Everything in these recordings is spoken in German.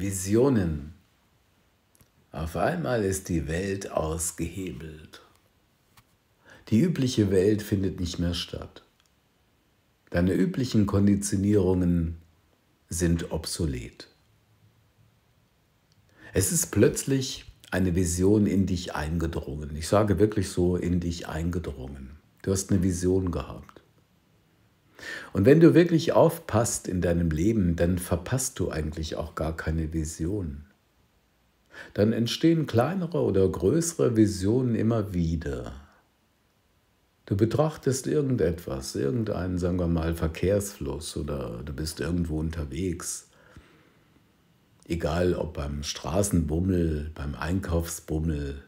Visionen. Auf einmal ist die Welt ausgehebelt. Die übliche Welt findet nicht mehr statt. Deine üblichen Konditionierungen sind obsolet. Es ist plötzlich eine Vision in dich eingedrungen. Ich sage wirklich so, in dich eingedrungen. Du hast eine Vision gehabt. Und wenn du wirklich aufpasst in deinem Leben, dann verpasst du eigentlich auch gar keine Vision. Dann entstehen kleinere oder größere Visionen immer wieder. Du betrachtest irgendetwas, irgendeinen, sagen wir mal, Verkehrsfluss oder du bist irgendwo unterwegs. Egal ob beim Straßenbummel, beim Einkaufsbummel,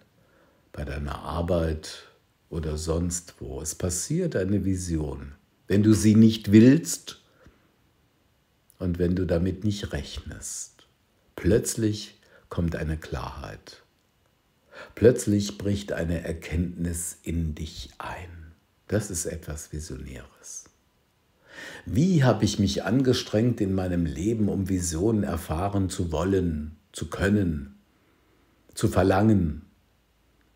bei deiner Arbeit oder sonst wo. Es passiert eine Vision wenn du sie nicht willst und wenn du damit nicht rechnest. Plötzlich kommt eine Klarheit. Plötzlich bricht eine Erkenntnis in dich ein. Das ist etwas Visionäres. Wie habe ich mich angestrengt in meinem Leben, um Visionen erfahren zu wollen, zu können, zu verlangen,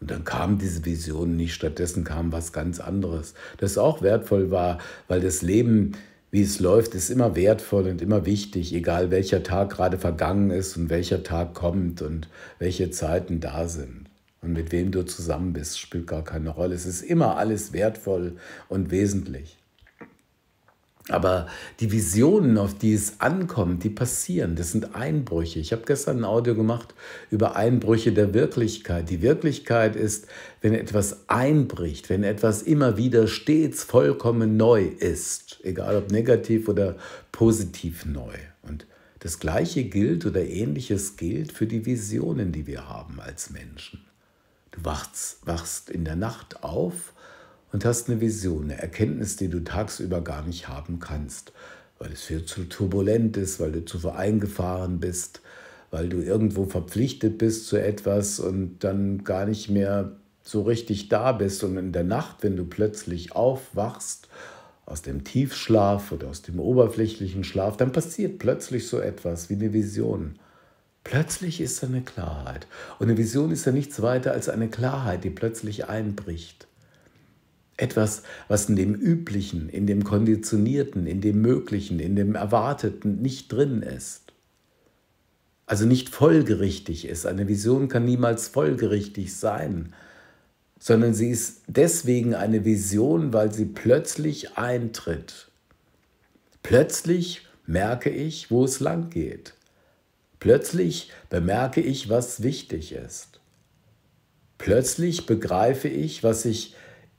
und dann kam diese Vision nicht, stattdessen kam was ganz anderes, das auch wertvoll war, weil das Leben, wie es läuft, ist immer wertvoll und immer wichtig, egal welcher Tag gerade vergangen ist und welcher Tag kommt und welche Zeiten da sind. Und mit wem du zusammen bist, spielt gar keine Rolle. Es ist immer alles wertvoll und wesentlich. Aber die Visionen, auf die es ankommt, die passieren, das sind Einbrüche. Ich habe gestern ein Audio gemacht über Einbrüche der Wirklichkeit. Die Wirklichkeit ist, wenn etwas einbricht, wenn etwas immer wieder stets vollkommen neu ist, egal ob negativ oder positiv neu. Und das Gleiche gilt oder ähnliches gilt für die Visionen, die wir haben als Menschen. Du wachst, wachst in der Nacht auf und hast eine Vision, eine Erkenntnis, die du tagsüber gar nicht haben kannst, weil es viel zu turbulent ist, weil du zu vereingefahren bist, weil du irgendwo verpflichtet bist zu etwas und dann gar nicht mehr so richtig da bist und in der Nacht, wenn du plötzlich aufwachst aus dem Tiefschlaf oder aus dem oberflächlichen Schlaf, dann passiert plötzlich so etwas wie eine Vision. Plötzlich ist da eine Klarheit. Und eine Vision ist ja nichts weiter als eine Klarheit, die plötzlich einbricht. Etwas, was in dem Üblichen, in dem Konditionierten, in dem Möglichen, in dem Erwarteten nicht drin ist. Also nicht folgerichtig ist. Eine Vision kann niemals folgerichtig sein, sondern sie ist deswegen eine Vision, weil sie plötzlich eintritt. Plötzlich merke ich, wo es lang geht. Plötzlich bemerke ich, was wichtig ist. Plötzlich begreife ich, was ich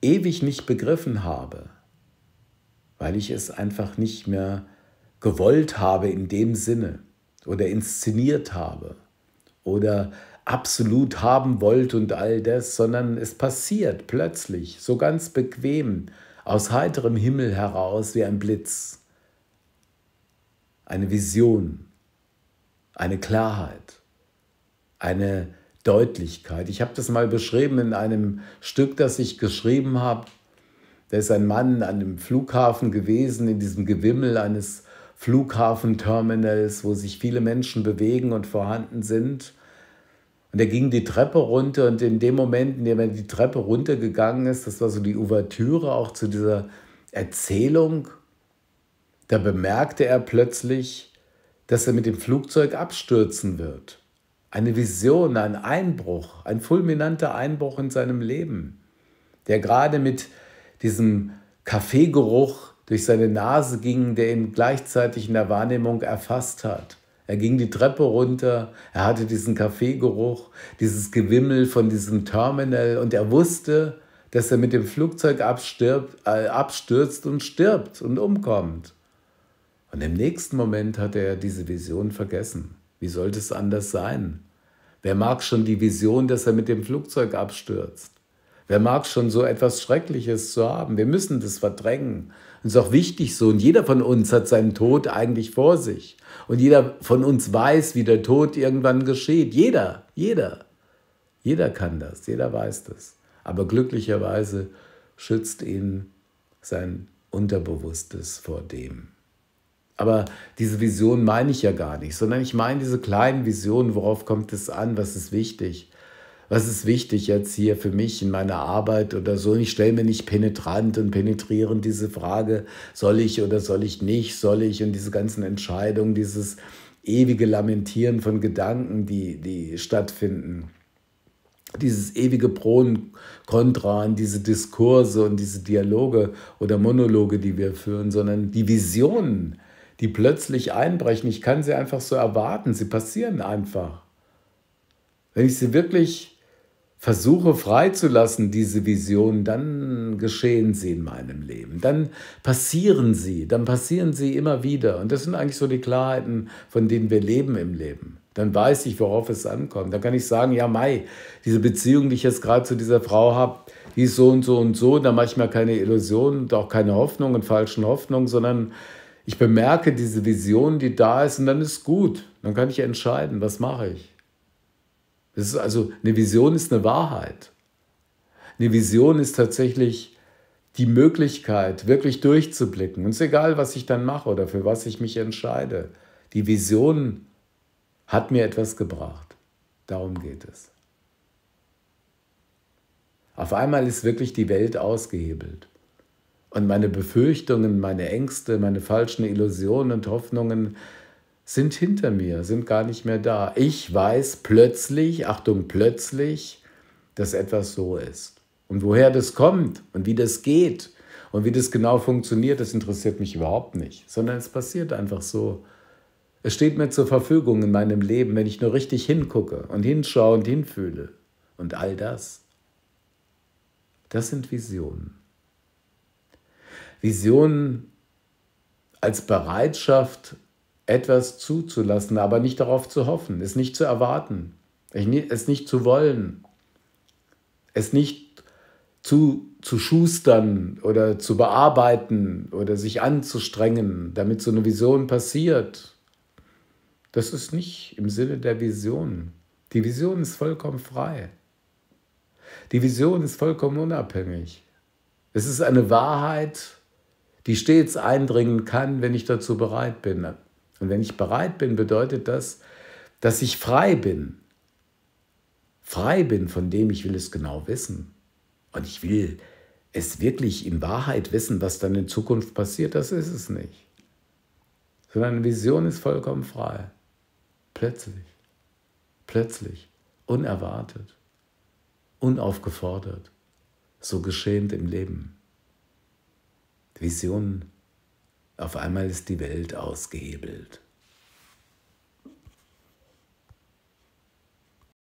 ewig nicht begriffen habe, weil ich es einfach nicht mehr gewollt habe in dem Sinne oder inszeniert habe oder absolut haben wollte und all das, sondern es passiert plötzlich, so ganz bequem, aus heiterem Himmel heraus wie ein Blitz. Eine Vision, eine Klarheit, eine Deutlichkeit. Ich habe das mal beschrieben in einem Stück, das ich geschrieben habe. Da ist ein Mann an einem Flughafen gewesen, in diesem Gewimmel eines Flughafenterminals, wo sich viele Menschen bewegen und vorhanden sind. Und er ging die Treppe runter und in dem Moment, in dem er die Treppe runtergegangen ist, das war so die Ouvertüre auch zu dieser Erzählung, da bemerkte er plötzlich, dass er mit dem Flugzeug abstürzen wird eine Vision, ein Einbruch, ein fulminanter Einbruch in seinem Leben, der gerade mit diesem Kaffeegeruch durch seine Nase ging, der ihn gleichzeitig in der Wahrnehmung erfasst hat. Er ging die Treppe runter, er hatte diesen Kaffeegeruch, dieses Gewimmel von diesem Terminal und er wusste, dass er mit dem Flugzeug abstirbt, äh, abstürzt und stirbt und umkommt. Und im nächsten Moment hatte er diese Vision vergessen. Wie sollte es anders sein? Wer mag schon die Vision, dass er mit dem Flugzeug abstürzt? Wer mag schon so etwas Schreckliches zu haben? Wir müssen das verdrängen. Das ist auch wichtig so. Und jeder von uns hat seinen Tod eigentlich vor sich. Und jeder von uns weiß, wie der Tod irgendwann geschieht. Jeder, jeder. Jeder kann das, jeder weiß das. Aber glücklicherweise schützt ihn sein Unterbewusstes vor dem. Aber diese Vision meine ich ja gar nicht, sondern ich meine diese kleinen Visionen, worauf kommt es an, was ist wichtig. Was ist wichtig jetzt hier für mich in meiner Arbeit oder so? Und ich stelle mir nicht penetrant und penetrierend diese Frage, soll ich oder soll ich nicht, soll ich und diese ganzen Entscheidungen, dieses ewige Lamentieren von Gedanken, die, die stattfinden dieses ewige Pro und Contra und diese Diskurse und diese Dialoge oder Monologe, die wir führen, sondern die Visionen, die plötzlich einbrechen. Ich kann sie einfach so erwarten. Sie passieren einfach. Wenn ich sie wirklich versuche freizulassen, diese Visionen, dann geschehen sie in meinem Leben. Dann passieren sie. Dann passieren sie immer wieder. Und das sind eigentlich so die Klarheiten, von denen wir leben im Leben dann weiß ich, worauf es ankommt. Dann kann ich sagen, ja, Mai, diese Beziehung, die ich jetzt gerade zu dieser Frau habe, die ist so und so und so. Da mache ich mir keine Illusionen und auch keine Hoffnung und falschen Hoffnungen, sondern ich bemerke diese Vision, die da ist, und dann ist gut. Dann kann ich entscheiden, was mache ich. Das ist also eine Vision ist eine Wahrheit. Eine Vision ist tatsächlich die Möglichkeit, wirklich durchzublicken. Und es ist egal, was ich dann mache oder für was ich mich entscheide. Die Vision hat mir etwas gebracht. Darum geht es. Auf einmal ist wirklich die Welt ausgehebelt. Und meine Befürchtungen, meine Ängste, meine falschen Illusionen und Hoffnungen sind hinter mir, sind gar nicht mehr da. Ich weiß plötzlich, Achtung, plötzlich, dass etwas so ist. Und woher das kommt und wie das geht und wie das genau funktioniert, das interessiert mich überhaupt nicht, sondern es passiert einfach so. Es steht mir zur Verfügung in meinem Leben, wenn ich nur richtig hingucke und hinschaue und hinfühle. Und all das, das sind Visionen. Visionen als Bereitschaft, etwas zuzulassen, aber nicht darauf zu hoffen, es nicht zu erwarten, es nicht zu wollen, es nicht zu, zu schustern oder zu bearbeiten oder sich anzustrengen, damit so eine Vision passiert. Das ist nicht im Sinne der Vision. Die Vision ist vollkommen frei. Die Vision ist vollkommen unabhängig. Es ist eine Wahrheit, die stets eindringen kann, wenn ich dazu bereit bin. Und wenn ich bereit bin, bedeutet das, dass ich frei bin. Frei bin von dem, ich will es genau wissen. Und ich will es wirklich in Wahrheit wissen, was dann in Zukunft passiert, das ist es nicht. Sondern eine Vision ist vollkommen frei. Plötzlich. Plötzlich. Unerwartet. Unaufgefordert. So geschehend im Leben. Vision, Auf einmal ist die Welt ausgehebelt.